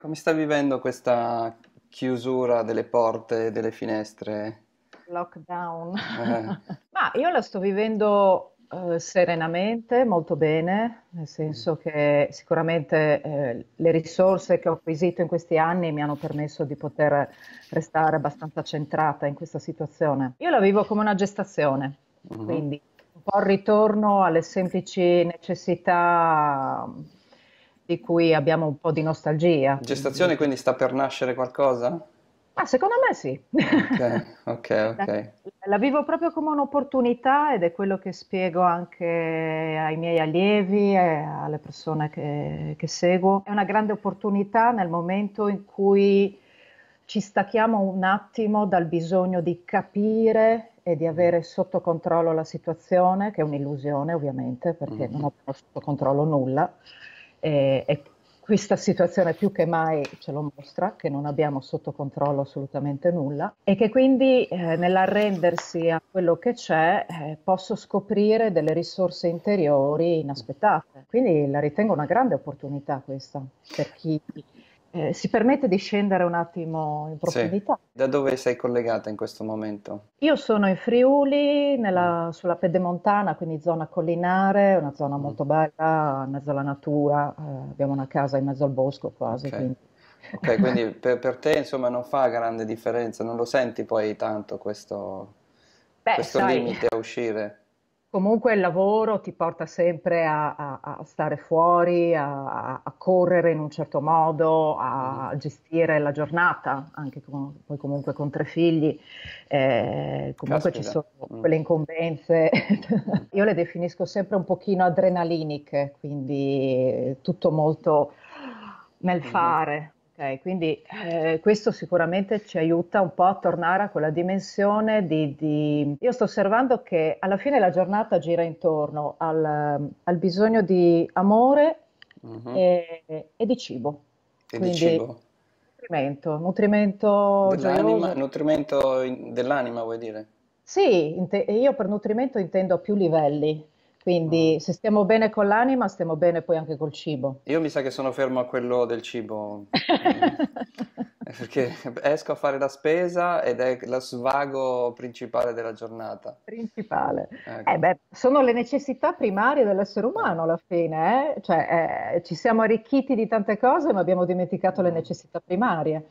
Come sta vivendo questa chiusura delle porte e delle finestre? Lockdown. Eh. Ma io la sto vivendo eh, serenamente, molto bene, nel senso mm. che sicuramente eh, le risorse che ho acquisito in questi anni mi hanno permesso di poter restare abbastanza centrata in questa situazione. Io la vivo come una gestazione, mm-hmm. quindi un po' il ritorno alle semplici necessità di cui abbiamo un po' di nostalgia. Gestazione quindi sta per nascere qualcosa? Ah, secondo me sì. Okay, okay, okay. La, la, vivo proprio come un'opportunità ed è quello che spiego anche ai miei allievi e alle persone che, che seguo. È una grande opportunità nel momento in cui ci stacchiamo un attimo dal bisogno di capire e di avere sotto controllo la situazione, che è un'illusione ovviamente, perché mm. non ho sotto controllo nulla e, e questa situazione più che mai ce lo mostra, che non abbiamo sotto controllo assolutamente nulla e che quindi eh, nell'arrendersi a quello che c'è eh, posso scoprire delle risorse interiori inaspettate. Quindi la ritengo una grande opportunità questa per chi eh, si permette di scendere un attimo in profondità. Sì. Da dove sei collegata in questo momento? Io sono in Friuli, nella, mm. sulla pedemontana, quindi zona collinare, una zona mm. molto bella, in mezzo alla natura, eh, abbiamo una casa in mezzo al bosco quasi. Okay. Quindi. Ok, quindi per, per, te insomma non fa grande differenza, non lo senti poi tanto questo, Beh, questo limite a uscire? Comunque il lavoro ti porta sempre a, a, a stare fuori, a, a, correre in un certo modo, a gestire la giornata, anche con, poi comunque con tre figli, eh, comunque Caspita. ci sono mm. quelle incombenze. Io le definisco sempre un pochino adrenaliniche, quindi eh, tutto molto nel mm-hmm. fare quindi eh, questo sicuramente ci aiuta un po' a tornare a quella dimensione di, di... Io sto osservando che alla fine la giornata gira intorno al, al bisogno di amore uh-huh. e, e, di cibo. E quindi, di cibo. Nutrimento, nutrimento dell'anima, nutrimento in, dell'anima vuoi dire? Sì, io per nutrimento intendo a più livelli, quindi mm. se stiamo bene con l'anima, stiamo bene poi anche col cibo. Io mi sa che sono fermo a quello del cibo. perché esco a fare la spesa ed è lo svago principale della giornata. Principale. Ecco. Eh beh, sono le necessità primarie dell'essere umano alla fine, eh? Cioè, eh, ci siamo arricchiti di tante cose ma abbiamo dimenticato le mm. necessità primarie.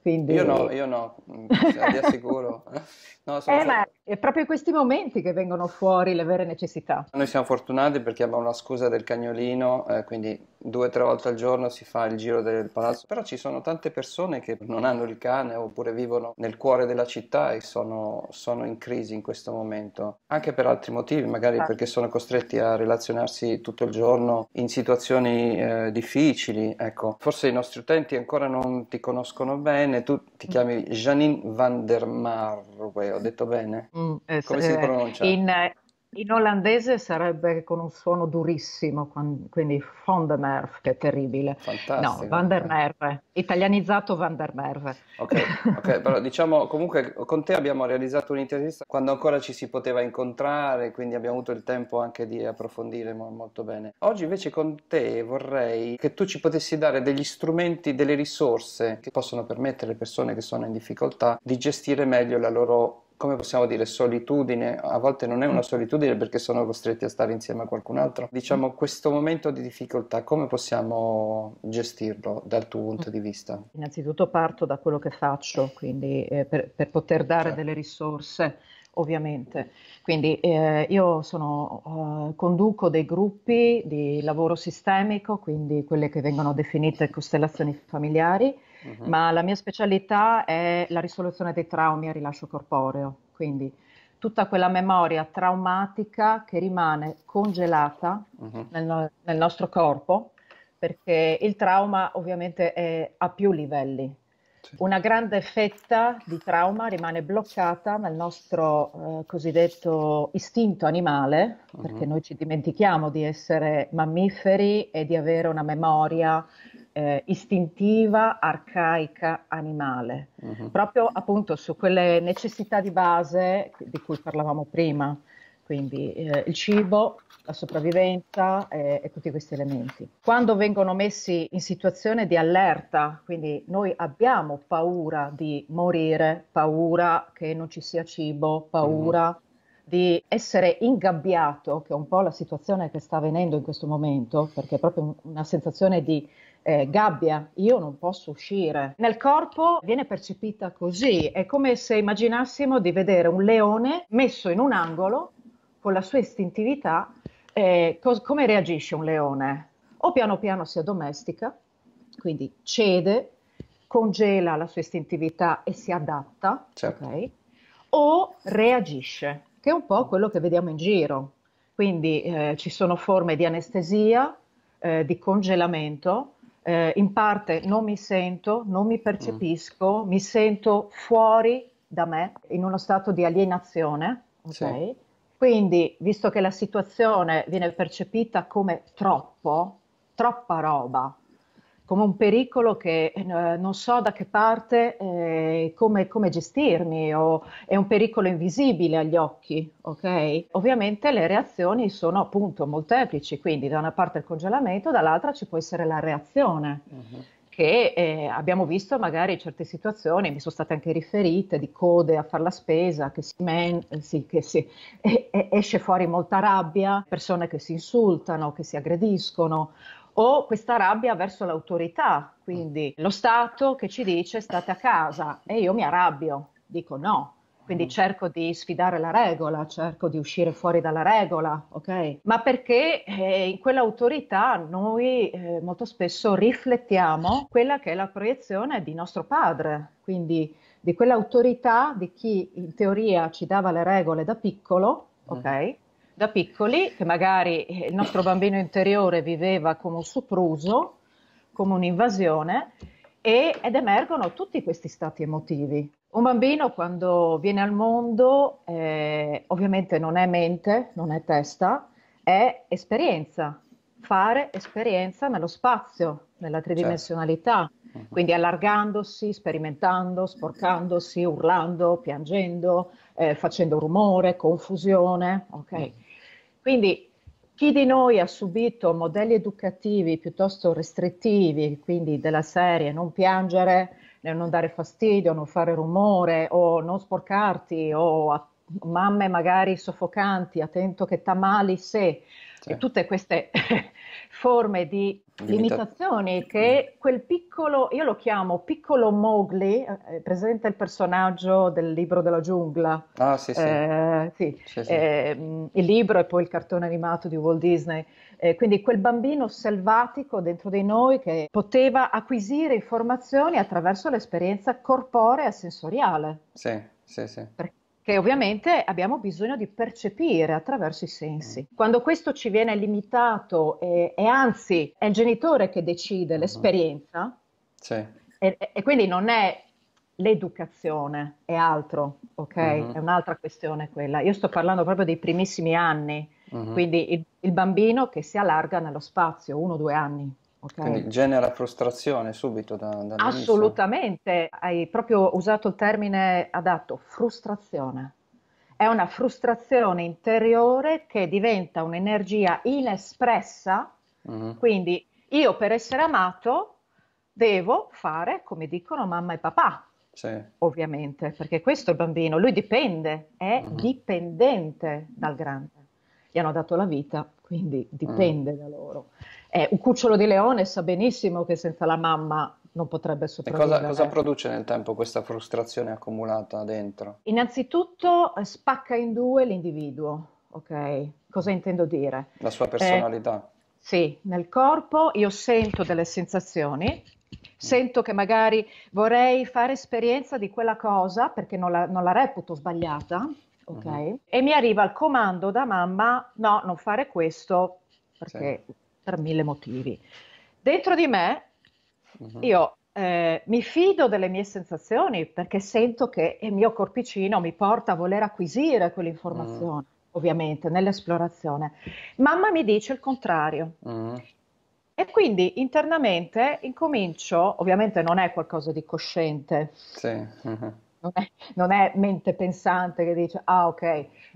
Quindi... Io no, io no, mm, cioè, vi assicuro. No, sono, eh, ma è proprio in questi momenti che vengono fuori le vere necessità. Noi siamo fortunati perché abbiamo la scusa del cagnolino, eh, quindi due o tre volte al giorno si fa il giro del palazzo. Però ci sono tante persone che non hanno il cane oppure vivono nel cuore della città e sono, sono in crisi in questo momento. Anche per altri motivi, magari ah. perché sono costretti a relazionarsi tutto il giorno in situazioni eh, difficili. Ecco, forse i nostri utenti ancora non ti conoscono bene. Tu ti mm. chiami Janine van der Marwe, ho detto bene? Mm. Mm. Eh, Come si pronuncia? In, in, olandese sarebbe con un suono durissimo, quindi Van der Merwe, che è terribile. Fantastico. No, Van der eh. Merwe, italianizzato Van der Merwe. Ok, okay però diciamo comunque con te abbiamo realizzato un'intervista quando ancora ci si poteva incontrare, quindi abbiamo avuto il tempo anche di approfondire molto bene. Oggi invece con te vorrei che tu ci potessi dare degli strumenti, delle risorse che possono permettere alle persone che sono in difficoltà di gestire meglio la loro come possiamo dire, solitudine, a volte non è una solitudine perché sono costretti a stare insieme a qualcun altro. Diciamo questo momento di difficoltà, come possiamo gestirlo dal tuo punto di vista? Innanzitutto parto da quello che faccio, quindi eh, per, per, poter dare certo. delle risorse ovviamente. Quindi eh, io sono, eh, conduco dei gruppi di lavoro sistemico, quindi quelle che vengono definite costellazioni familiari, Mm-hmm. ma la mia specialità è la risoluzione dei traumi a rilascio corporeo, quindi tutta quella memoria traumatica che rimane congelata uh-huh. nel, nel, nostro corpo, perché il trauma ovviamente è a più livelli. Sì. Una grande fetta di trauma rimane bloccata nel nostro eh, cosiddetto istinto animale, uh-huh. perché mm-hmm. noi ci dimentichiamo di essere mammiferi e di avere una memoria eh, istintiva, arcaica, animale, uh-huh. proprio appunto su quelle necessità di base di cui parlavamo prima, quindi eh, il cibo, la sopravvivenza eh, e, tutti questi elementi. Quando vengono messi in situazione di allerta, quindi noi abbiamo paura di morire, paura che non ci sia cibo, paura uh-huh di essere ingabbiato, che è un po' la situazione che sta avvenendo in questo momento, perché è proprio una sensazione di eh, gabbia, io non posso uscire. Nel corpo viene percepita così, è come se immaginassimo di vedere un leone messo in un angolo con la sua istintività, eh, cos- come reagisce un leone? O piano piano si addomestica, quindi cede, congela la sua istintività e si adatta, certo. okay? o reagisce, che è un po' quello che vediamo in giro. Quindi eh, ci sono forme di anestesia, eh, di congelamento, eh, in parte non mi sento, non mi percepisco, mm. mi sento fuori da me, in uno stato di alienazione. Okay? Sì. Quindi, visto che la situazione viene percepita come troppo, troppa roba, come un pericolo che eh, non so da che parte, eh, come, come, gestirmi, o è un pericolo invisibile agli occhi, ok? Ovviamente le reazioni sono appunto molteplici, quindi da una parte il congelamento, dall'altra ci può essere la reazione. Uh-huh. Che eh, abbiamo visto magari in certe situazioni, mi sono state anche riferite, di code a fare la spesa, che si, men- eh, sì, che si esce fuori molta rabbia, persone che si insultano, che si aggrediscono, o questa rabbia verso l'autorità, quindi lo Stato che ci dice state a casa e io mi arrabbio, dico no, quindi mm. cerco di sfidare la regola, cerco di uscire fuori dalla regola, ok? Ma perché eh, in quell'autorità noi eh, molto spesso riflettiamo quella che è la proiezione di nostro padre, quindi di quell'autorità di chi in teoria ci dava le regole da piccolo, mm. ok? Mm da piccoli, che magari eh, il nostro bambino interiore viveva come un sopruso, come un'invasione, e, ed emergono tutti questi stati emotivi. Un bambino quando viene al mondo eh, ovviamente non è mente, non è testa, è esperienza, fare esperienza nello spazio, nella tridimensionalità, certo. Mm-hmm. quindi allargandosi, sperimentando, sporcandosi, urlando, piangendo, eh, facendo rumore, confusione. Okay? Mm. Quindi chi di noi ha subito modelli educativi piuttosto restrittivi, quindi della serie non piangere, non dare fastidio, non fare rumore o non sporcarti o mamme magari soffocanti, attento che t'ammali se sì. Certo. E tutte queste forme di limitazioni che quel piccolo, io lo chiamo piccolo Mowgli, eh, eh, presente il personaggio del libro della giungla. Ah, sì, sì. Eh, sì. sì eh, il libro e poi il cartone animato di Walt Disney. Eh, quindi quel bambino selvatico dentro di noi che poteva acquisire informazioni attraverso l'esperienza corporea e sensoriale. Sì, sì, sì. Perché che ovviamente abbiamo bisogno di percepire attraverso i sensi. Mm. Quando questo ci viene limitato e, e anzi è il genitore che decide mm-hmm. l'esperienza, sì. e, e, quindi non è l'educazione, è altro, ok? Mm-hmm. È un'altra questione quella. Io sto parlando proprio dei primissimi anni, mm-hmm. quindi il, il bambino che si allarga nello spazio, uno o due anni. Okay. Quindi genera frustrazione subito da, dall'inizio. Assolutamente, hai proprio usato il termine adatto, frustrazione. È una frustrazione interiore che diventa un'energia inespressa, mm-hmm. quindi io per essere amato devo fare come dicono mamma e papà, sì. ovviamente, perché questo è il bambino, lui dipende, è mm-hmm. dipendente dal grande. Gli hanno dato la vita, quindi dipende mm. da loro. Eh, un cucciolo di leone sa benissimo che senza la mamma non potrebbe sopravvivere. Cosa, cosa, produce nel tempo questa frustrazione accumulata dentro? Innanzitutto eh, spacca in due l'individuo, ok? Cosa intendo dire? La sua personalità. Eh, sì, nel corpo io sento delle sensazioni, mm. sento che magari vorrei fare esperienza di quella cosa perché non la, non la reputo sbagliata, ok? Uh-huh. E mi arriva il comando da mamma, no, non fare questo perché... Sì per mille motivi. Dentro di me uh-huh. io eh, mi fido delle mie sensazioni perché sento che il mio corpicino mi porta a voler acquisire quell'informazione, uh-huh. ovviamente, nell'esplorazione. Mamma mi dice il contrario. Uh-huh. E quindi internamente incomincio, ovviamente non è qualcosa di cosciente, sì. Mm-hmm. non, è, non, è, mente pensante che dice ah ok,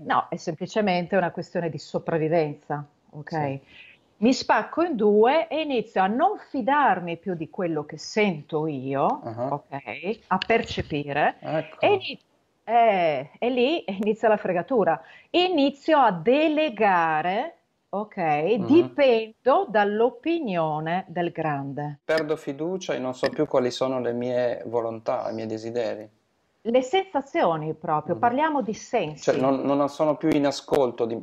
mm. no, è semplicemente una questione di sopravvivenza, ok? Sì mi spacco in due e inizio a non fidarmi più di quello che sento io, uh-huh. ok? A percepire ecco. e, inizio, eh, e lì inizia la fregatura. Inizio a delegare ok? Mm-hmm. Dipendo dall'opinione del grande. Perdo fiducia e non so più quali sono le mie volontà, i miei desideri. Le sensazioni proprio, mm-hmm. parliamo di sensi. Cioè non, non, sono più in ascolto, di,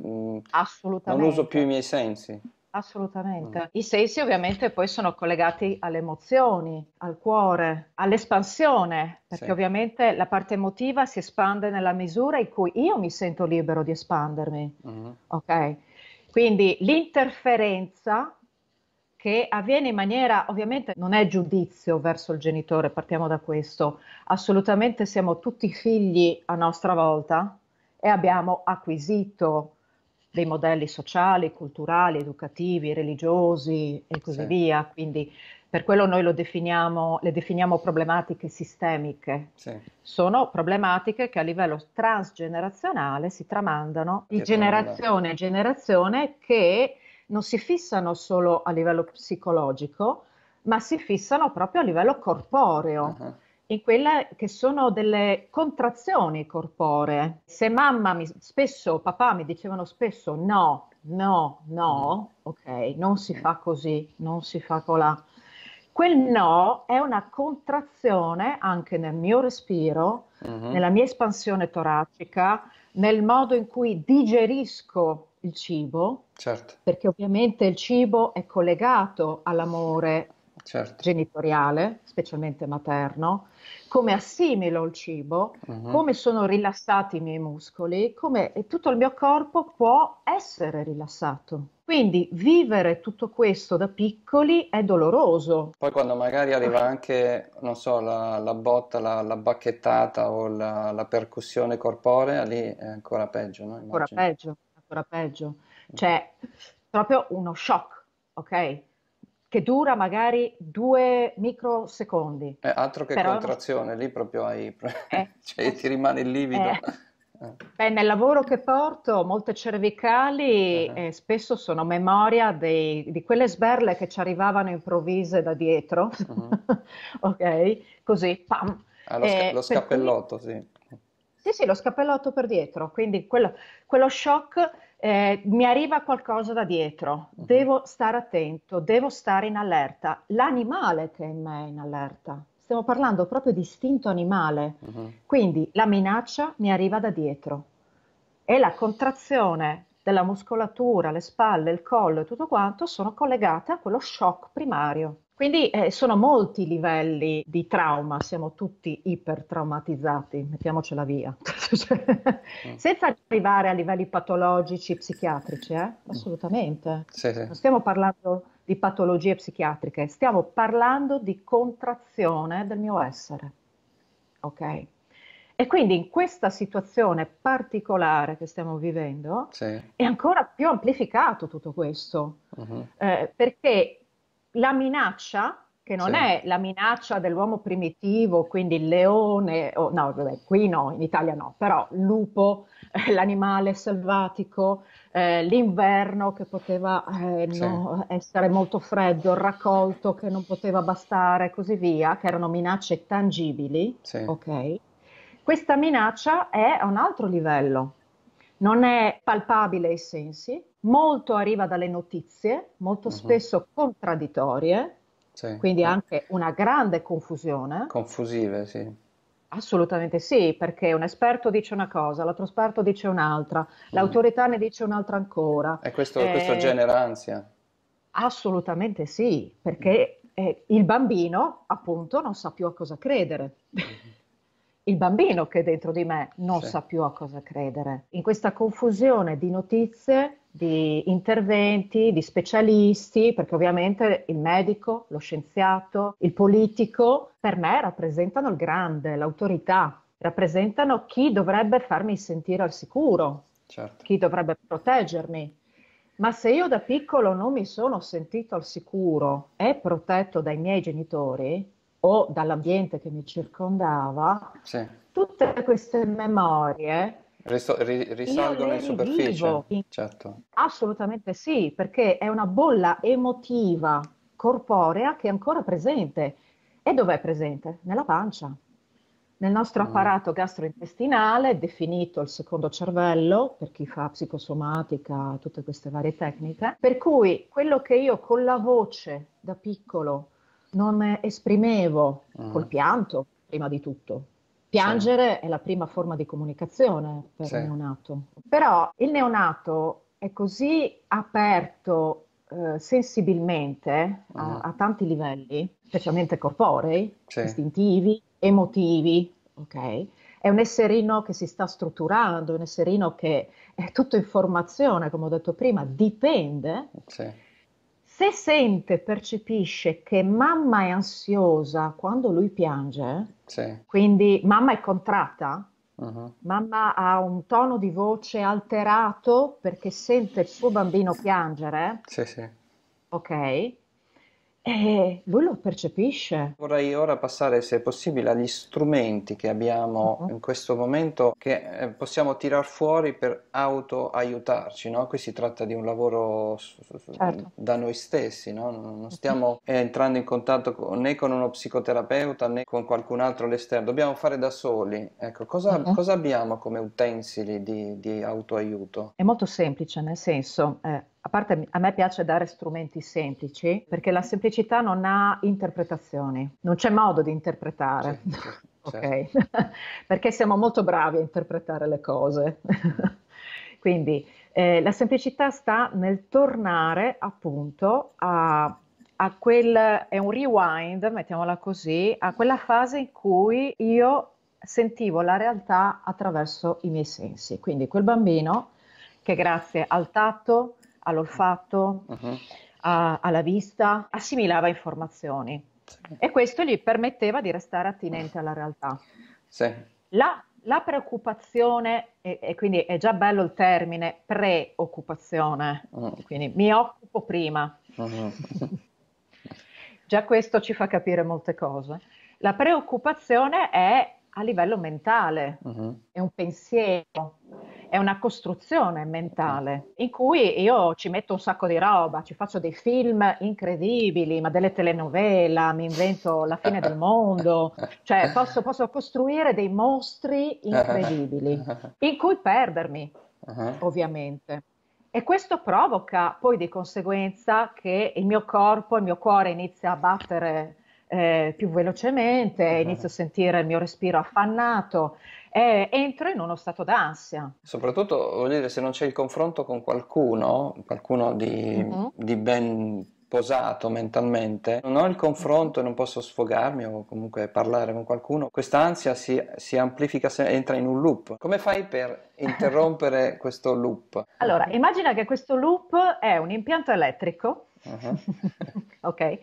Assolutamente. Mm, non uso più i miei sensi. Assolutamente. Mm. I sensi ovviamente poi sono collegati alle emozioni, al cuore, all'espansione, perché sì. ovviamente la parte emotiva si espande nella misura in cui io mi sento libero di espandermi. Mm. Ok? Quindi l'interferenza che avviene in maniera, ovviamente non è giudizio verso il genitore, partiamo da questo, assolutamente siamo tutti figli a nostra volta e abbiamo acquisito dei modelli sociali, culturali, educativi, religiosi e così sì. via. Quindi per quello noi definiamo, le definiamo problematiche sistemiche. Sì. Sono problematiche che a livello transgenerazionale si tramandano di generazione in generazione che non si fissano solo a livello psicologico, ma si fissano proprio a livello corporeo. Uh-huh in quelle che sono delle contrazioni corporee. Se mamma mi spesso, papà mi dicevano spesso no, no, no, ok, non si fa così, non si fa colà. Quel no è una contrazione anche nel mio respiro, uh-huh. nella mia espansione toracica, nel modo in cui digerisco il cibo, certo. perché ovviamente il cibo è collegato all'amore, certo. genitoriale, specialmente materno, come assimilo il cibo, uh-huh. come sono rilassati i miei muscoli, come tutto il mio corpo può essere rilassato. Quindi vivere tutto questo da piccoli è doloroso. Poi quando magari arriva anche, non so, la, la botta, la, la, bacchettata o la, la, percussione corporea, lì è ancora peggio, no? Immagino. Ancora peggio, ancora peggio. Mm. C'è cioè, proprio uno shock, ok? che dura magari due microsecondi. Eh, altro che Però contrazione, lì proprio hai... Eh, cioè, ti rimane il livido. Eh. eh. Beh, nel lavoro che porto, molte cervicali uh-huh. eh, spesso sono memoria dei, di quelle sberle che ci arrivavano improvvise da dietro, uh-huh. ok? Così, pam! Ah, lo, eh, lo scappellotto, cui... sì. Sì, sì, lo scappellotto per dietro, quindi quello, quello shock eh, mi arriva qualcosa da dietro, mhm. devo stare attento, devo stare in allerta. L'animale che è in me è in allerta, stiamo parlando proprio di istinto animale, uh-huh. quindi la minaccia mi arriva da dietro e la contrazione della muscolatura, le spalle, il collo e tutto quanto sono collegate a quello shock primario. Quindi eh, sono molti livelli di trauma, siamo tutti ipertraumatizzati, mettiamocela via, cioè, mm. senza arrivare a livelli patologici, psichiatrici, eh? Mm. assolutamente. Sì, sì. Non stiamo parlando di patologie psichiatriche, stiamo parlando di contrazione del mio essere. Ok? E quindi in questa situazione particolare che stiamo vivendo sì. è ancora più amplificato tutto questo, uh-huh. eh, perché la minaccia, che non sì. è la minaccia dell'uomo primitivo, quindi il leone, oh, no, vabbè, qui no, in Italia no, però il lupo, eh, l'animale selvatico, eh, l'inverno che poteva eh, sì. no, essere molto freddo, il raccolto che non poteva bastare, così via, che erano minacce tangibili, sì. ok? Questa minaccia è a un altro livello, non è palpabile ai sensi, molto arriva dalle notizie, molto uh-huh. spesso contraddittorie, sì, quindi sì. anche una grande confusione. Confusive, sì. Assolutamente sì, perché un esperto dice una cosa, l'altro esperto dice un'altra, mm. l'autorità ne dice un'altra ancora. E questo, eh, questo genera ansia? Assolutamente sì, perché mm. eh, il bambino appunto non sa più a cosa credere. Mm il bambino che dentro di me non sì. sa più a cosa credere. In questa confusione di notizie, di interventi, di specialisti, perché ovviamente il medico, lo scienziato, il politico, per me rappresentano il grande, l'autorità, rappresentano chi dovrebbe farmi sentire al sicuro, certo. chi dovrebbe proteggermi. Ma se io da piccolo non mi sono sentito al sicuro e protetto dai miei genitori, o dall'ambiente che mi circondava, sì. tutte queste memorie Riso- ri- risalgono in superficie. In... Certo. Assolutamente sì, perché è una bolla emotiva, corporea, che è ancora presente. E dov'è presente? Nella pancia. Nel nostro mm. apparato mm. gastrointestinale, definito il secondo cervello, per chi fa psicosomatica, tutte queste varie tecniche, per cui quello che io con la voce da piccolo non esprimevo mm. col pianto, prima di tutto. Piangere sì. è la prima forma di comunicazione per sì. il neonato. Però il neonato è così aperto eh, sensibilmente mm. a, a, tanti livelli, specialmente corporei, sì. istintivi, emotivi, ok? È un esserino che si sta strutturando, un esserino che è tutto informazione, come ho detto prima, dipende. Sì se sente, percepisce che mamma è ansiosa quando lui piange, sì. quindi mamma è contratta, Uh-huh. Mamma ha un tono di voce alterato perché sente il suo bambino piangere. Sì, sì. Ok. Eh, lui lo percepisce. Vorrei ora passare, se possibile, agli strumenti che abbiamo uh-huh. in questo momento che eh, possiamo tirar fuori per autoaiutarci. No? Qui si tratta di un lavoro su, su, certo. da noi stessi, no? non mm-hmm. stiamo eh, entrando in contatto con, né con uno psicoterapeuta né con qualcun altro all'esterno, dobbiamo fare da soli. Ecco, cosa, uh-huh. cosa abbiamo come utensili di, di autoaiuto? È molto semplice, nel senso, eh, a parte a me piace dare strumenti semplici perché la semplicità non ha interpretazioni, non c'è modo di interpretare. Certo, certo ok, certo. perché siamo molto bravi a interpretare le cose. Quindi eh, la semplicità sta nel tornare appunto a, a quel, è un rewind, mettiamola così, a quella fase in cui io sentivo la realtà attraverso i miei sensi. Quindi quel bambino che grazie al tatto, all'olfatto, uh-huh. a, alla vista, assimilava informazioni e questo gli permetteva di restare attinente alla realtà. Sì. La, la, preoccupazione, e, e, quindi è già bello il termine preoccupazione, uh-huh. quindi mi occupo prima. Uh-huh. già questo ci fa capire molte cose. La preoccupazione è a livello mentale, mm-hmm. è un pensiero, è una costruzione mentale in cui io ci metto un sacco di roba, ci faccio dei film incredibili, ma delle telenovela, mi invento la fine del mondo, cioè posso, posso costruire dei mostri incredibili in cui perdermi, uh-huh. ovviamente. E questo provoca poi di conseguenza che il mio corpo, il mio cuore inizia a battere eh, più velocemente, uh inizio a sentire il mio respiro affannato e entro in uno stato d'ansia. Soprattutto, voglio dire, se non c'è il confronto con qualcuno, qualcuno di, uh-huh. di ben posato mentalmente, non ho il confronto e non posso sfogarmi o comunque parlare con qualcuno, quest'ansia si, si amplifica, se entra in un loop. Come fai per interrompere questo loop? Allora, immagina che questo loop è un impianto elettrico. Uh-huh. Ok, eh,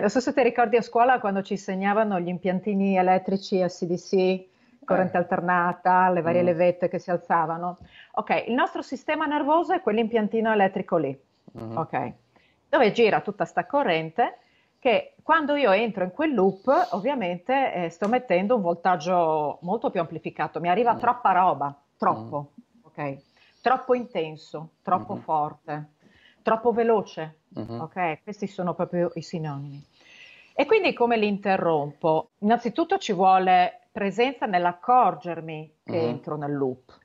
non so se ti ricordi a scuola quando ci insegnavano gli impiantini elettrici SDC, corrente eh. alternata, le varie mm. levette che si alzavano. Ok, il nostro sistema nervoso è quell'impiantino elettrico lì, mm. ok, dove gira tutta sta corrente che quando io entro in quel loop ovviamente eh, sto mettendo un voltaggio molto più amplificato, mi arriva mm. troppa roba, troppo, mm. ok, troppo intenso, troppo mm-hmm. forte, troppo veloce, Uh-huh. Ok, questi sono proprio i sinonimi. E quindi come li interrompo? Innanzitutto ci vuole presenza nell'accorgermi che uh-huh. entro nel loop.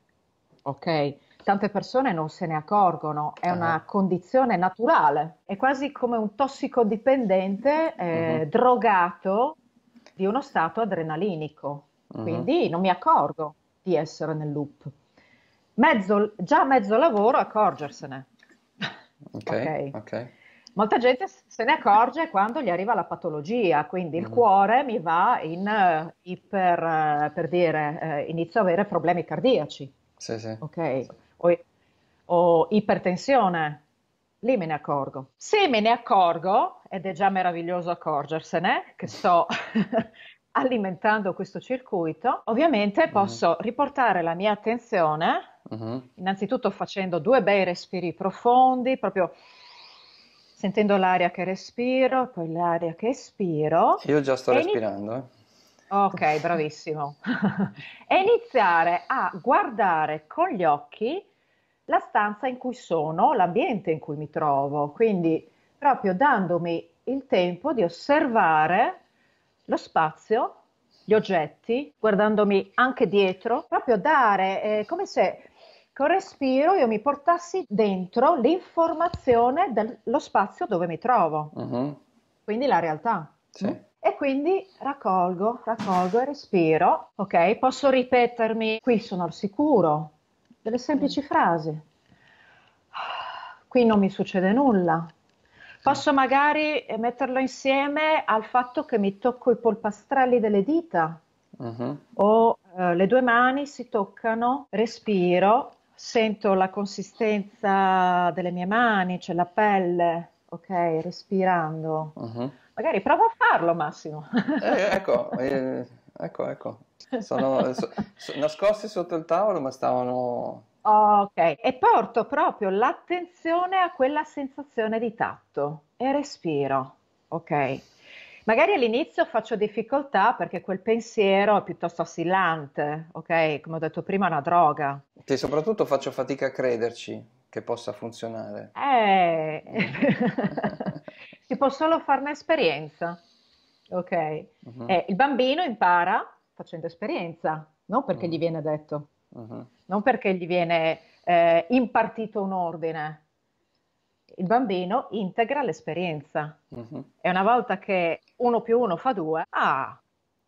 Ok? Tante persone non se ne accorgono, è uh-huh. una eh. condizione naturale, è quasi come un tossicodipendente eh, drogato di uno stato adrenalinico. Quindi non mi accorgo di essere nel loop. Mezzo, già mezzo lavoro accorgersene. Ok, ok. okay. Molta gente se ne accorge quando gli arriva la patologia, quindi il mm. cuore mi va in uh, iper, uh, per dire, uh, inizio a avere problemi cardiaci. Sì, sì. Ok. Sì. O, o ipertensione, lì me ne accorgo. Se me ne accorgo, ed è già meraviglioso accorgersene, che sto alimentando questo circuito, ovviamente uh-huh. posso riportare la mia attenzione, uh-huh. innanzitutto facendo due bei respiri profondi, proprio sentendo l'aria che respiro, poi l'aria che espiro. Io già sto respirando. Eh. Ok, bravissimo. e iniziare a guardare con gli occhi la stanza in cui sono, l'ambiente in cui mi trovo, quindi proprio dandomi il tempo di osservare lo spazio, gli oggetti, guardandomi anche dietro, proprio dare eh, come se con respiro io mi portassi dentro l'informazione dello spazio dove mi trovo, uh-huh. quindi la realtà. Sì. E quindi raccolgo, raccolgo e respiro, ok? Posso ripetermi, qui sono al sicuro, delle semplici frasi. Qui non mi succede nulla. Posso magari eh, metterlo insieme al fatto che mi tocco i polpastrelli delle dita uh-huh. o eh, le due mani si toccano, respiro sento la consistenza delle mie mani, c'è cioè la pelle, ok, respirando. Uh-huh. Magari provo a farlo Massimo. Eh, ecco, eh, ecco, ecco. Sono, so, so, nascosti sotto il tavolo ma stavano... Ok, e porto proprio l'attenzione a quella sensazione di tatto e respiro, ok? Magari all'inizio faccio difficoltà perché quel pensiero è piuttosto assillante, ok? Come ho detto prima, è una droga. Che soprattutto faccio fatica a crederci che possa funzionare. Eh, si può solo farne esperienza, ok? Uh-huh. Eh, il bambino impara facendo esperienza, non perché uh-huh. gli mhm. viene detto, uh-huh. non perché gli viene eh, impartito un ordine, il bambino integra l'esperienza uh-huh. e una volta che uno più uno fa due, ah,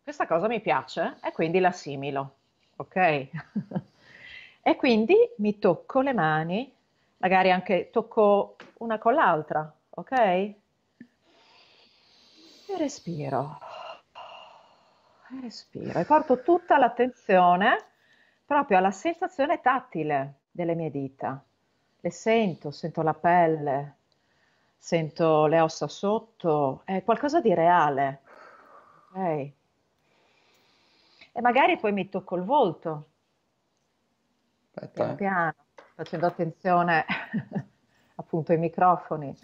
questa cosa mi piace e quindi l'assimilo, ok? e quindi mi tocco le mani, magari anche tocco una con l'altra, ok? E respiro, e respiro e porto tutta l'attenzione proprio alla sensazione tattile delle mie dita le sento, sento la pelle, sento le ossa sotto, è qualcosa di reale. ok? E magari poi mi tocco il volto, Aspetta, eh. piano, facendo attenzione appunto ai microfoni. Eh.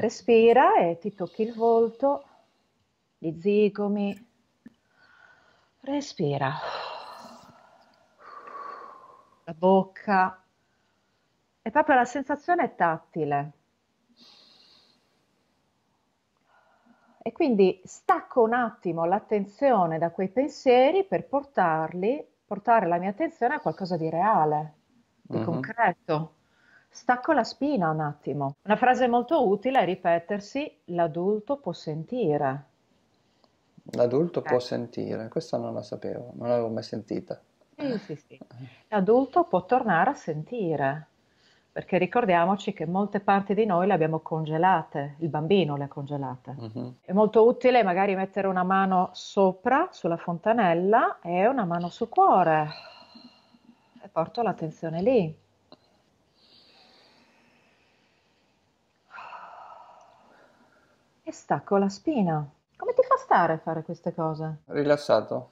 Respira e ti tocchi il volto, gli zigomi. Respira. La bocca, è proprio la sensazione tattile. E quindi stacco un attimo l'attenzione da quei pensieri per portarli, portare la mia attenzione a qualcosa di reale, di mm-hmm. concreto. Stacco la spina un attimo. Una frase molto utile è ripetersi, l'adulto può sentire. L'adulto può sentire, questa non la sapevo, non l'avevo mai sentita. Sì, sì, sì. L'adulto può tornare a sentire perché ricordiamoci che molte parti di noi le abbiamo congelate, il bambino le ha congelate. Uh-huh. È molto utile magari mettere una mano sopra sulla fontanella e una mano sul cuore e porto l'attenzione lì. E stacco la spina. Come ti fa stare a fare queste cose? Rilassato.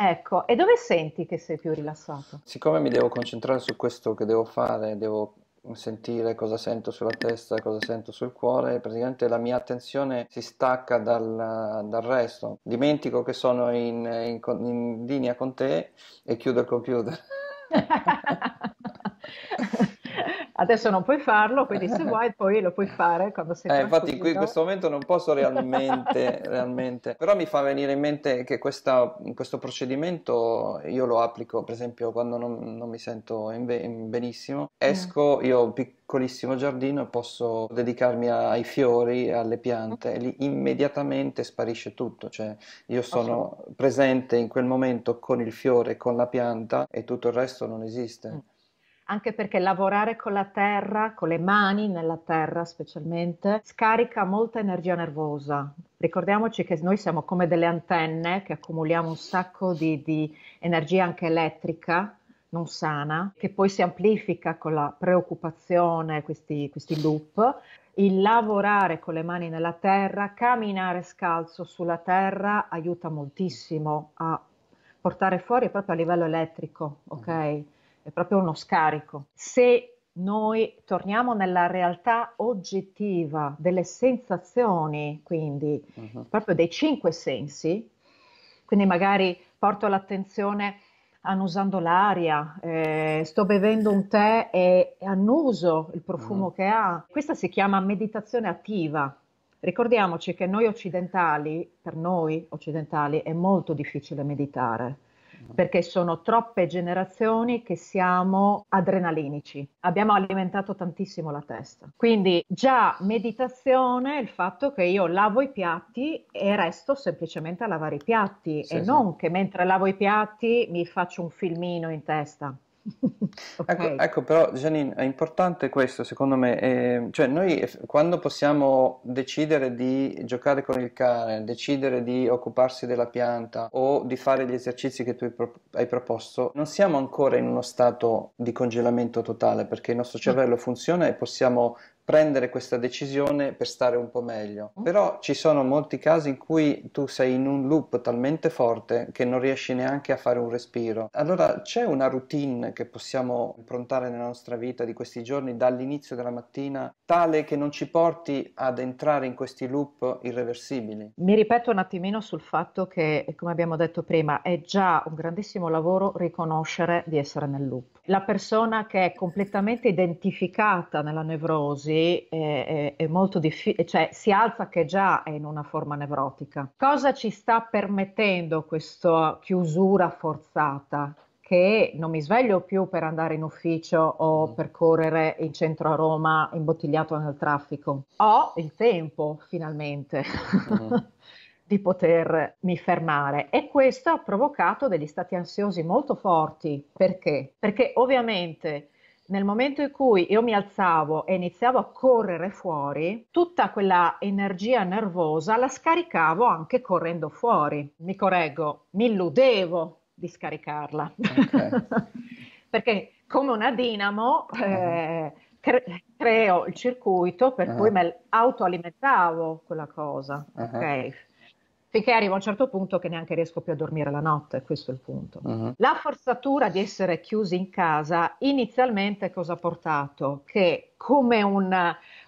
Ecco, e dove senti che sei più rilassato? Siccome mi devo concentrare su questo che devo fare, devo sentire cosa sento sulla testa, cosa sento sul cuore, praticamente la mia attenzione si stacca dal, dal resto. Dimentico che sono in, in, in linea con te e chiudo il computer. adesso non puoi farlo, quindi se vuoi poi lo puoi fare quando sei eh, Infatti qui, in questo momento non posso realmente, realmente, però mi fa venire in mente che questa, questo procedimento io lo applico per esempio quando non, non mi sento in, in benissimo, mm. esco, io ho un piccolissimo giardino e posso dedicarmi ai fiori, alle piante e lì immediatamente sparisce tutto, cioè io sono presente in quel momento con il fiore, con la pianta e tutto il resto non esiste. Mm anche perché lavorare con la terra, con le mani nella terra specialmente, scarica molta energia nervosa. Ricordiamoci che noi siamo come delle antenne che accumuliamo un sacco di, di energia anche elettrica non sana, che poi si amplifica con la preoccupazione, questi, questi loop. Il lavorare con le mani nella terra, camminare scalzo sulla terra aiuta moltissimo a portare fuori proprio a livello elettrico, ok? Mm è proprio uno scarico. Se noi torniamo nella realtà oggettiva delle sensazioni, quindi uh-huh. proprio dei cinque sensi, quindi magari porto l'attenzione annusando l'aria, eh, sto bevendo un tè e annuso il profumo uh-huh. che ha. Questa si chiama meditazione attiva. Ricordiamoci che noi occidentali, per noi occidentali è molto difficile meditare perché sono troppe generazioni che siamo adrenalinici, abbiamo alimentato tantissimo la testa. Quindi già meditazione, il fatto che io lavo i piatti e resto semplicemente a lavare i piatti sì, e sì. non che mentre lavo i piatti mi faccio un filmino in testa. Ecco, okay. ecco, ecco, però Janine, è importante questo secondo me, eh, cioè noi eh, quando possiamo decidere di giocare con il cane, decidere di occuparsi della pianta o di fare gli esercizi che tu hai proposto, non siamo ancora in uno stato di congelamento totale perché il nostro mm. cervello funziona e possiamo prendere questa decisione per stare un po' meglio. Mm. Però ci sono molti casi in cui tu sei in un loop talmente forte che non riesci neanche a fare un respiro. Allora c'è una routine che possiamo improntare nella nostra vita di questi giorni dall'inizio della mattina tale che non ci porti ad entrare in questi loop irreversibili. Mi ripeto un attimino sul fatto che, come abbiamo detto prima, è già un grandissimo lavoro riconoscere di essere nel loop la persona che è completamente identificata nella nevrosi è, è, è molto difficile, cioè si alza che già è in una forma nevrotica. Cosa ci sta permettendo questa chiusura forzata? Che non mi sveglio più per andare in ufficio o mm-hmm. per correre in centro a Roma imbottigliato nel traffico. Ho il tempo, finalmente. Mm. di potermi fermare e questo ha provocato degli stati ansiosi molto forti. Perché? Perché ovviamente nel momento in cui io mi alzavo e iniziavo a correre fuori, tutta quella energia nervosa la scaricavo anche correndo fuori. Mi correggo, mi illudevo di scaricarla. Okay. Perché come una dinamo eh, uh-huh. creo il circuito per uh-huh. cui me autoalimentavo quella cosa. Uh-huh. Okay? finché arrivo a un certo punto che neanche riesco più a dormire la notte, questo è il punto. Uh-huh. La forzatura di essere chiusi in casa inizialmente cosa ha portato? Che come un,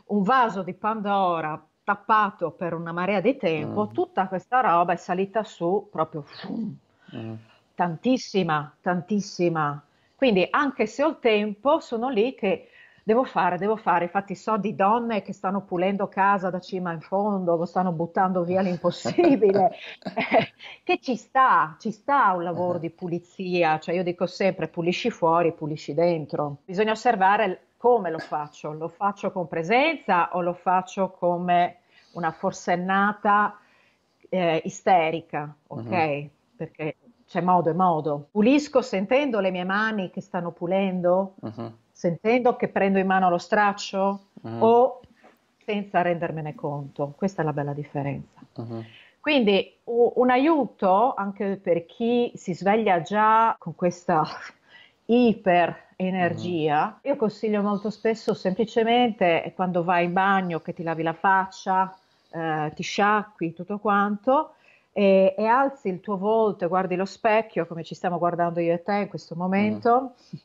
un vaso di Pandora tappato per una marea di tempo, uh-huh. tutta questa roba è salita su proprio uh-huh. tantissima, tantissima. Quindi anche se ho il tempo sono lì che devo fare, devo fare. Infatti so di donne che stanno pulendo casa da cima in fondo, stanno buttando via l'impossibile, eh, che ci sta, ci sta un lavoro eh. di pulizia, cioè io dico sempre pulisci fuori, pulisci dentro. Bisogna osservare come lo faccio, lo faccio con presenza o lo faccio come una forsennata eh, isterica, mm-hmm. ok? Uh-huh. Perché c'è modo e modo. Pulisco sentendo le mie mani che stanno pulendo? Uh-huh sentendo che prendo in mano lo straccio uh-huh. o senza rendermene conto. Questa è la bella differenza. Uh-huh. Quindi un aiuto anche per chi si sveglia già con questa iper energia. Mm-hmm. Io consiglio molto spesso semplicemente quando vai in bagno che ti lavi la faccia, eh, ti sciacqui, tutto quanto, e, e, alzi il tuo volto e guardi lo specchio, come ci stiamo guardando io e te in questo momento, mm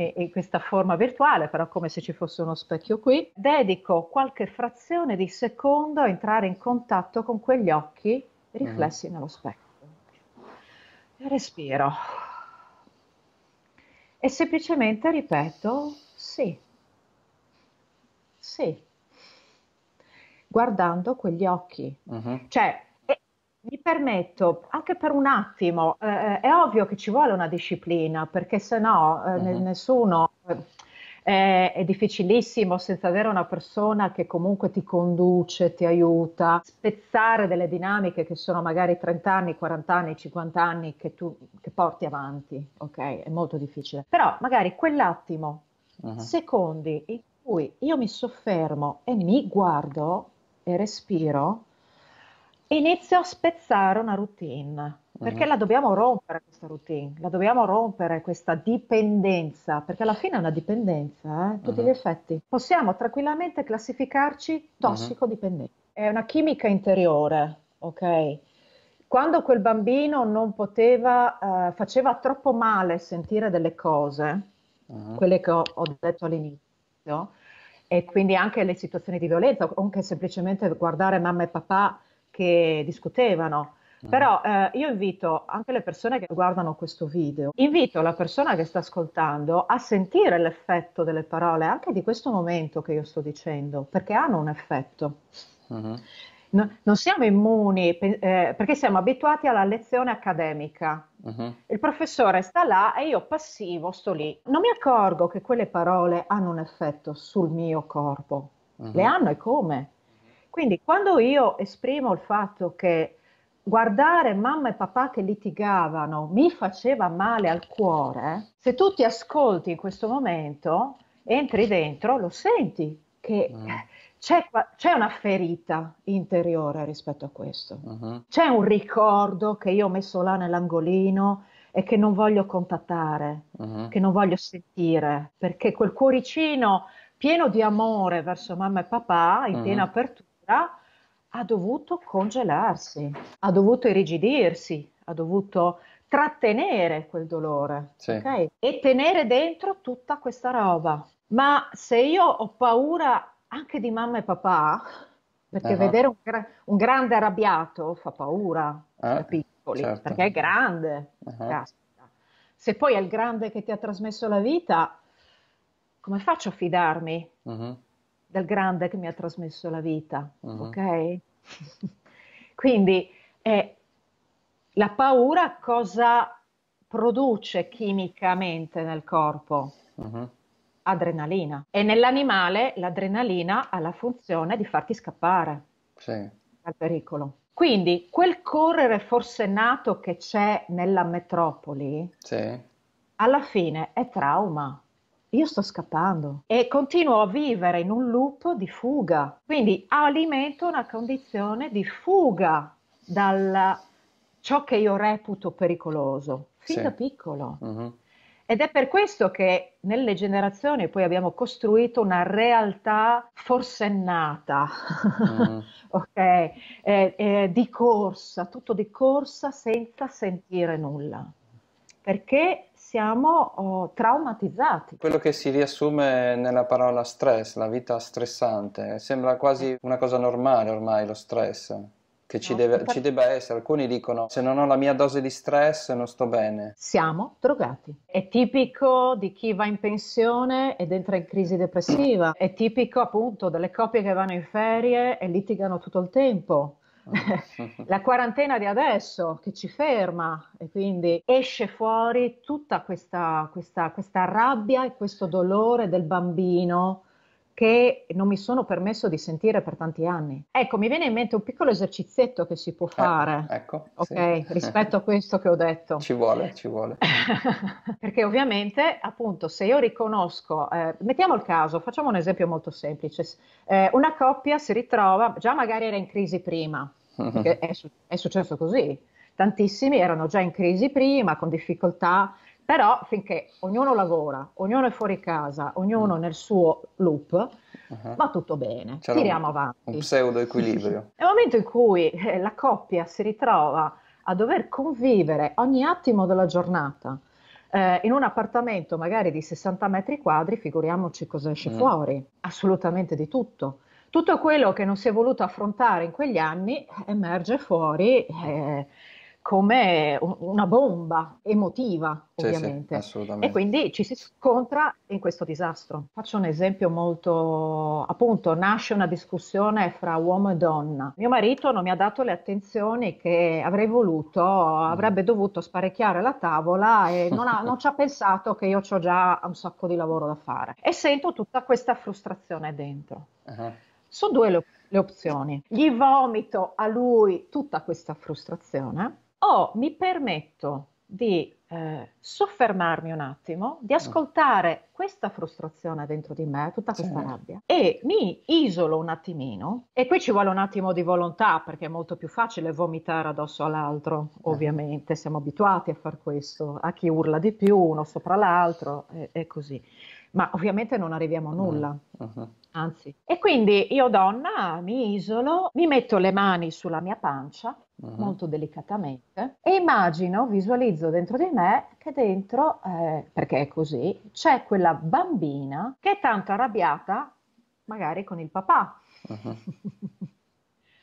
e, e questa forma virtuale, però come se ci fosse uno specchio qui, dedico qualche frazione di secondo a entrare in contatto con quegli occhi riflessi mm. nello specchio. E respiro. E semplicemente ripeto sì, sì, guardando quegli occhi. Mm-hmm. Cioè, mi permetto, anche per un attimo, eh, eh, è ovvio che ci vuole una disciplina, perché se no eh, uh-huh. nessuno... Eh, è difficilissimo senza avere una persona che comunque ti conduce, ti aiuta, spezzare delle dinamiche che sono magari 30 anni, 40 anni, 50 anni che tu che porti avanti, ok? È molto difficile. Però magari quell'attimo, uh-huh. secondi in cui io mi soffermo e mi guardo e respiro, inizio a spezzare una routine, perché mm. la dobbiamo rompere questa routine, la dobbiamo rompere questa dipendenza, perché alla fine è una dipendenza, eh, tutti uh-huh. gli mm-hmm. effetti. Possiamo tranquillamente classificarci tossicodipendenti. Mm-hmm. È una chimica interiore, ok? Quando quel bambino non poteva, eh, faceva troppo male sentire delle cose, uh-huh. quelle che ho, ho detto all'inizio, e quindi anche le situazioni di violenza, o anche semplicemente guardare mamma e papà che discutevano. Ah. Però eh, io invito anche le persone che guardano questo video, invito la persona che sta ascoltando a sentire l'effetto delle parole, anche di questo momento che io sto dicendo, perché hanno un effetto. Uh-huh. No, non siamo immuni eh, perché siamo abituati alla lezione accademica. Uh-huh. Il professore sta là e io passivo sto lì. Non mi accorgo che quelle parole hanno un effetto sul mio corpo. Uh-huh. Le hanno e come? Quindi quando io esprimo il fatto che guardare mamma e papà che litigavano mi faceva male al cuore, se tu ti ascolti in questo momento, entri dentro, lo senti che mm. c'è, c'è, una ferita interiore rispetto a questo. Mm-hmm. C'è un ricordo che io ho messo là nell'angolino e che non voglio contattare, mm-hmm. che non voglio sentire, perché quel cuoricino pieno di amore verso mamma e papà, in mm-hmm. piena apertura, società ha dovuto congelarsi, ha dovuto irrigidirsi, ha dovuto trattenere quel dolore sì. okay? e tenere dentro tutta questa roba. Ma se io ho paura anche di mamma e papà, perché uh-huh. vedere un, gra- un, grande arrabbiato fa paura ah, da piccoli, certo. perché è grande. Uh-huh. Se poi è il grande che ti ha trasmesso la vita, come faccio a fidarmi? Uh-huh dal grande che mi ha trasmesso la vita, uh-huh. ok? Quindi eh, la paura cosa produce chimicamente nel corpo? Uh-huh. Adrenalina. E nell'animale l'adrenalina ha la funzione di farti scappare sì. dal pericolo. Quindi quel correre forsennato che c'è nella metropoli, sì. alla fine è trauma io sto scappando e continuo a vivere in un loop di fuga. Quindi alimento una condizione di fuga da ciò che io reputo pericoloso fin sì. da piccolo. Uh-huh. Ed è per questo che nelle generazioni poi abbiamo costruito una realtà forsennata, mm. ok? Eh, eh, di corsa, tutto di corsa senza sentire nulla. Perché siamo oh, traumatizzati. Quello che si riassume nella parola stress, la vita stressante, sembra quasi eh. una cosa normale ormai lo stress che ci, no, deve, ci, debba essere. Alcuni dicono se non ho la mia dose di stress non sto bene. Siamo drogati. È tipico di chi va in pensione ed entra in crisi depressiva. È tipico appunto delle coppie che vanno in ferie e litigano tutto il tempo. la quarantena di adesso che ci ferma e quindi esce fuori tutta questa, questa, questa rabbia e questo dolore del bambino che non mi sono permesso di sentire per tanti anni. Ecco, mi viene in mente un piccolo esercizietto che si può eh, fare. Eh, ecco. Ok, sì. rispetto a questo che ho detto. Ci vuole, ci vuole. Perché ovviamente, appunto, se io riconosco, eh, mettiamo il caso, facciamo un esempio molto semplice. Eh, una coppia si ritrova, già magari era in crisi prima, perché è, è successo così. Tantissimi erano già in crisi prima, con difficoltà, però finché ognuno lavora, ognuno è fuori casa, ognuno mm. nel suo loop, uh-huh. va tutto bene, C'era tiriamo un, avanti. Un pseudo equilibrio. Nel momento in cui eh, la coppia si ritrova a dover convivere ogni attimo della giornata eh, in un appartamento magari di 60 metri quadri, figuriamoci cosa esce mm. fuori, assolutamente di tutto tutto quello che non si è voluto affrontare in quegli anni emerge fuori eh, come una bomba emotiva, ovviamente. Sì, sì, e quindi ci si scontra in questo disastro. Faccio un esempio molto, appunto, nasce una discussione fra uomo e donna. Mio marito non mi ha dato le attenzioni che avrei voluto, avrebbe dovuto sparecchiare la tavola e non, ha, non ci ha pensato che io ho già un sacco di lavoro da fare. E sento tutta questa frustrazione dentro. Uh-huh. Sono due le, le opzioni. Gli vomito a lui tutta questa frustrazione o mi permetto di eh, soffermarmi un attimo, di mm. ascoltare questa frustrazione dentro di me, tutta questa sì. rabbia, e mi isolo un attimino. E qui ci vuole un attimo di volontà, perché è molto più facile vomitare addosso all'altro, eh. ovviamente, siamo abituati a far questo, a chi urla di più, uno sopra l'altro, e, e così. Ma ovviamente non arriviamo a nulla. Uh-huh anzi. E quindi io donna mi isolo, mi metto le mani sulla mia pancia, uh-huh. molto delicatamente, e immagino, visualizzo dentro di me che dentro, eh, perché è così, c'è quella bambina che è tanto arrabbiata, magari con il papà. Uh-huh.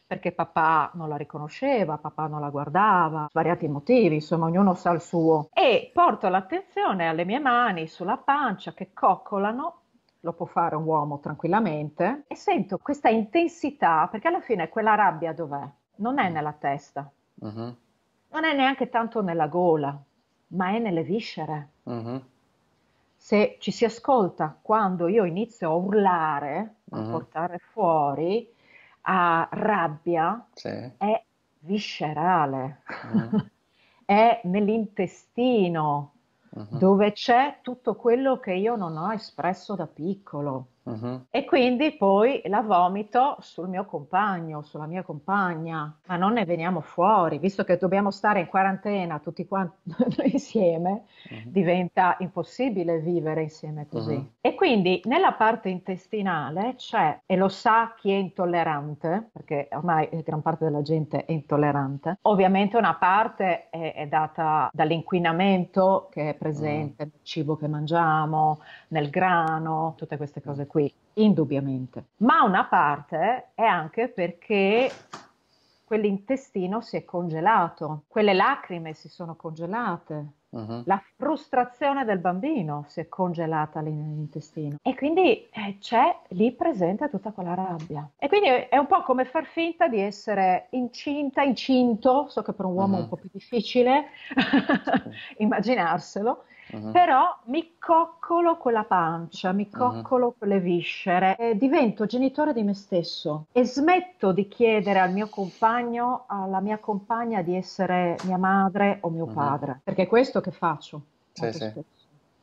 perché papà non la riconosceva, papà non la guardava, svariati motivi, insomma ognuno sa il suo. E porto l'attenzione alle mie mani sulla pancia che coccolano lo può fare un uomo tranquillamente, e sento questa intensità, perché alla fine quella rabbia dov'è? Non è mm. nella testa, uh-huh. non è neanche tanto nella gola, ma è nelle viscere. Uh-huh. Se ci si ascolta quando io inizio a urlare, uh-huh. portare fuori, a rabbia, sì. è viscerale, mm. è nell'intestino, dove c'è tutto quello che io non ho espresso da piccolo. Uh-huh. E quindi poi la vomito sul mio compagno, sulla mia compagna, ma non ne veniamo fuori, visto che dobbiamo stare in quarantena tutti quanti insieme, mm-hmm. diventa impossibile vivere insieme così. Uh-huh. E quindi nella parte intestinale c'è, e lo sa chi è intollerante, perché ormai gran parte della gente è intollerante, ovviamente una parte è, è data dall'inquinamento che è presente mm. nel cibo che mangiamo, nel grano, tutte queste cose qui qui, indubbiamente. Ma una parte è anche perché quell'intestino si è congelato, quelle lacrime si sono congelate. Uh-huh. La frustrazione del bambino si è congelata lì nell'intestino e quindi eh, c'è lì presente tutta quella rabbia. E quindi è un po' come far finta di essere incinta, incinto, so che per un uomo uh-huh. è un mhm. po' più difficile immaginarselo, Mhm. però mi coccolo con la pancia, mi mhm. coccolo uh-huh. quelle viscere, divento genitore di me stesso e smetto di chiedere al mio compagno, alla mia compagna di essere mia madre o mio uh-huh. padre, perché è questo che faccio. Sì, sì.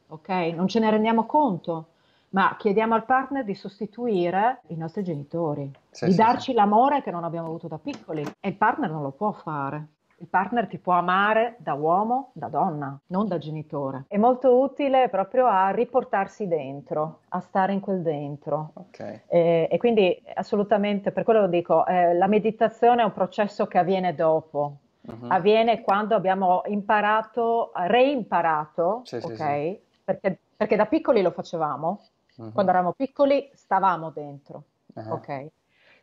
Ok, non ce ne rendiamo conto ma chiediamo al partner di sostituire i nostri genitori, sì, di sì, darci sì. l'amore che non abbiamo avuto da piccoli e il partner non lo può fare. Il partner ti può amare da uomo, da donna, non da genitore. È molto utile proprio a riportarsi dentro, a stare in quel dentro. Okay. E, e, quindi assolutamente, per quello dico, eh, la meditazione è un processo che avviene dopo, Uh-huh. avviene quando abbiamo imparato, reimparato, sì, ok? Sì, sì. Perché, perché, da piccoli lo facevamo, uh-huh. quando eravamo piccoli stavamo dentro, uh-huh. ok?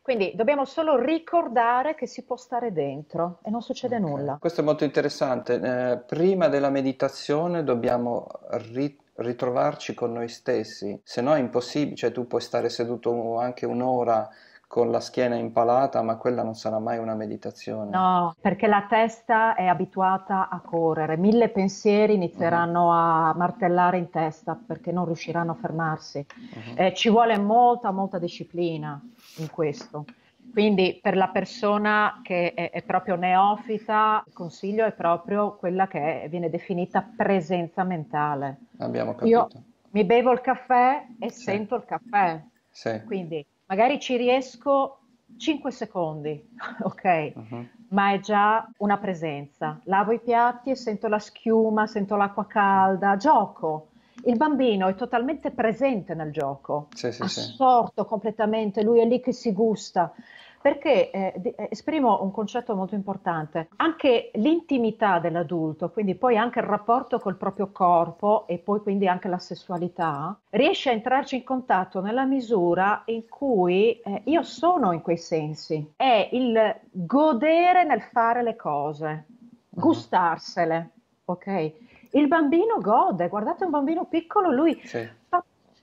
Quindi dobbiamo solo ricordare che si può stare dentro e non succede okay. nulla. Questo è molto interessante. Eh, prima della meditazione dobbiamo ri- ritrovarci con noi stessi, se no è impossibile, cioè tu puoi stare seduto anche un'ora con la schiena impalata, ma quella non sarà mai una meditazione. No, perché la testa è abituata a correre, mille pensieri inizieranno uh-huh. a martellare in testa perché non riusciranno a fermarsi. Uh-huh. Eh, ci vuole molta, molta disciplina in questo. Quindi per la persona che è, è, proprio neofita, il consiglio è proprio quella che è, viene definita presenza mentale. Abbiamo capito. Io mi bevo il caffè e sì. sento il caffè. Sì. Quindi magari ci riesco 5 secondi, ok, uh-huh. ma è già una presenza. Lavo i piatti e sento la schiuma, sento l'acqua calda, gioco. Il bambino è totalmente presente nel gioco, sì, sì, assorto sì. completamente, lui è lì che si gusta perché eh, eh, esprimo un concetto molto importante. Anche l'intimità dell'adulto, quindi poi anche il rapporto col proprio corpo e poi quindi anche la sessualità, riesce a entrarci in contatto nella misura in cui eh, io sono in quei sensi. È il godere nel fare le cose, mhm. gustarsele, ok? Il bambino gode, guardate un bambino piccolo, lui sì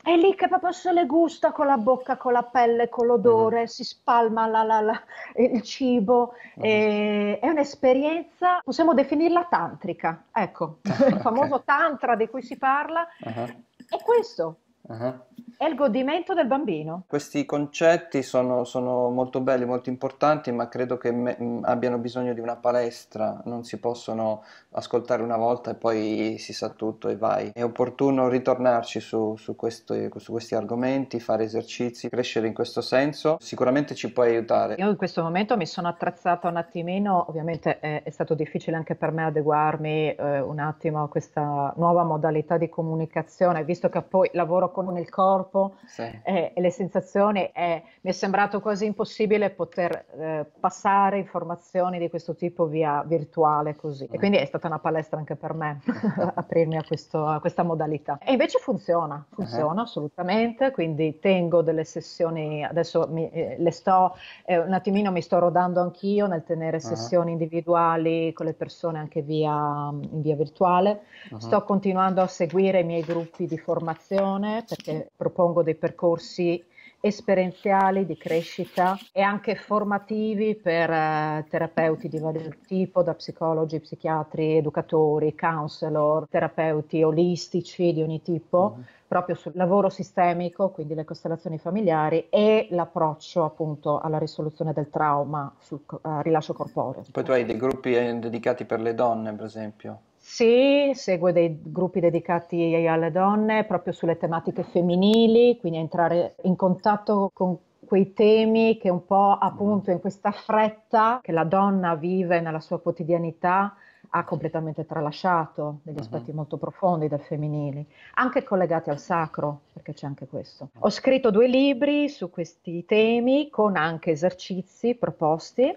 è lì che proprio se le gusta con la bocca, con la pelle, con l'odore, mm. si spalma la, la, la, il cibo. Mm. E, è un'esperienza, possiamo definirla tantrica, ecco, ah, il famoso tantra di cui si parla. È ah. questo, Uh-huh. È il godimento del bambino. Questi concetti sono, sono molto belli, molto importanti, ma credo che mm, abbiano bisogno di una palestra, non si possono ascoltare una volta e poi si sa tutto e vai. È opportuno ritornarci su, su, questo, su questi argomenti, fare esercizi, crescere in questo senso, sicuramente ci puoi aiutare. Io in questo momento mi sono attrezzata un attimino, ovviamente è, eh, è stato difficile anche per me adeguarmi eh, un attimo a questa nuova modalità di comunicazione, visto che poi lavoro con troppo nel corpo sì. eh, e le sensazioni. Eh, mi è sembrato quasi impossibile poter eh, passare informazioni di questo tipo via virtuale così. E mm. quindi è stata una palestra anche per me aprirmi a, questo, a, questa modalità. E invece funziona, funziona uh-huh. assolutamente, quindi tengo delle sessioni, adesso mi, eh, le sto, eh, un attimino mi sto rodando anch'io nel tenere ah. sessioni uh-huh. individuali con le persone anche via, in via virtuale. Uh-huh. Sto continuando a seguire i miei gruppi di formazione perché propongo dei percorsi esperienziali di crescita e anche formativi per eh, terapeuti di vario tipo, da psicologi, psichiatri, educatori, counselor, terapeuti olistici di ogni tipo, mm. proprio sul lavoro sistemico, quindi le costellazioni familiari e l'approccio appunto alla risoluzione del trauma sul eh, rilascio corporeo. Poi tu hai dei gruppi eh, dedicati per le donne, per esempio. Sì, segue dei gruppi dedicati alle donne proprio sulle tematiche femminili, quindi entrare in contatto con quei temi che un po' appunto in questa fretta che la donna vive nella sua quotidianità ha completamente tralasciato degli aspetti mhm. molto profondi del femminile, anche collegati al sacro, perché c'è anche questo. Ho scritto due libri su questi temi con anche esercizi proposti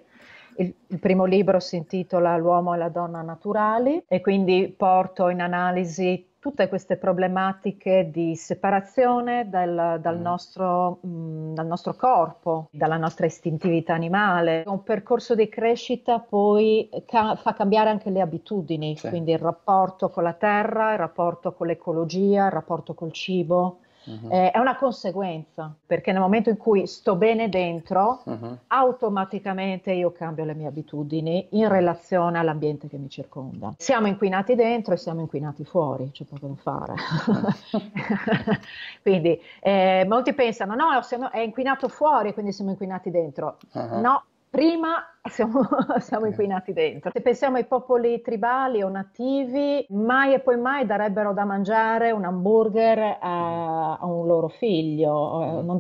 il, il primo libro si intitola L'uomo e la donna naturali e quindi porto in analisi tutte queste problematiche di separazione del, dal, mm. nostro, mh, mm, dal, nostro, corpo, dalla nostra istintività animale. Un percorso di crescita poi ca- fa cambiare anche le abitudini, sì. quindi il rapporto con la terra, il rapporto con l'ecologia, il rapporto col cibo. Uh-huh. Eh, è una conseguenza, perché nel momento in cui sto bene dentro, uh-huh. automaticamente io cambio le mie abitudini in relazione all'ambiente che mi circonda. Siamo inquinati dentro e siamo inquinati fuori, c'è poco da fare. quindi eh, molti pensano, no, è inquinato fuori, quindi siamo inquinati dentro. Uh-huh. No, prima siamo, siamo, inquinati dentro. Se pensiamo ai popoli tribali o nativi, mai e poi mai darebbero da mangiare un hamburger a, a un loro figlio, eh, mm.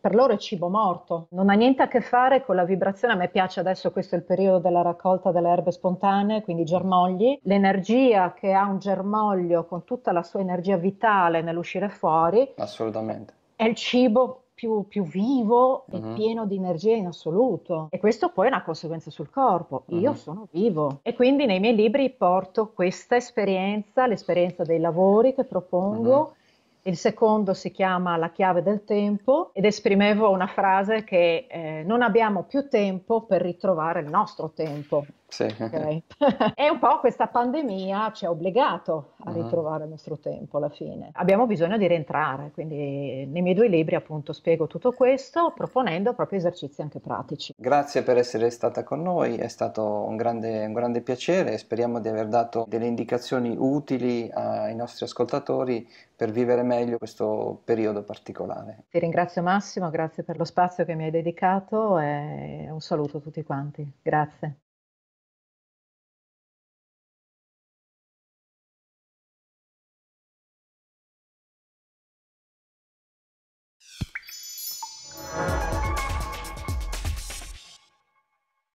per loro è cibo morto. Non ha niente a che fare con la vibrazione, a me piace adesso questo è il periodo della raccolta delle erbe spontanee, quindi germogli, l'energia che ha un germoglio con tutta la sua energia vitale nell'uscire fuori. Assolutamente. È il cibo più, più vivo e uh-huh. pieno di energia in assoluto. E questo poi è una conseguenza sul corpo. Uh-huh. Io sono vivo. E quindi nei miei libri porto questa esperienza, l'esperienza dei lavori che propongo. Uh-huh. Il secondo si chiama La chiave del tempo ed esprimevo una frase che eh, non abbiamo più tempo per ritrovare il nostro tempo. Sì. e un po' questa pandemia ci ha obbligato a mm-hmm. ritrovare il nostro tempo alla fine. Abbiamo bisogno di rientrare, quindi nei miei due libri appunto spiego tutto questo proponendo proprio esercizi anche pratici. Grazie per essere stata con noi, è stato un grande, un grande piacere e speriamo di aver dato delle indicazioni utili ai nostri ascoltatori per vivere meglio questo periodo particolare. Ti ringrazio Massimo, grazie per lo spazio che mi hai dedicato e un saluto a tutti quanti. Grazie.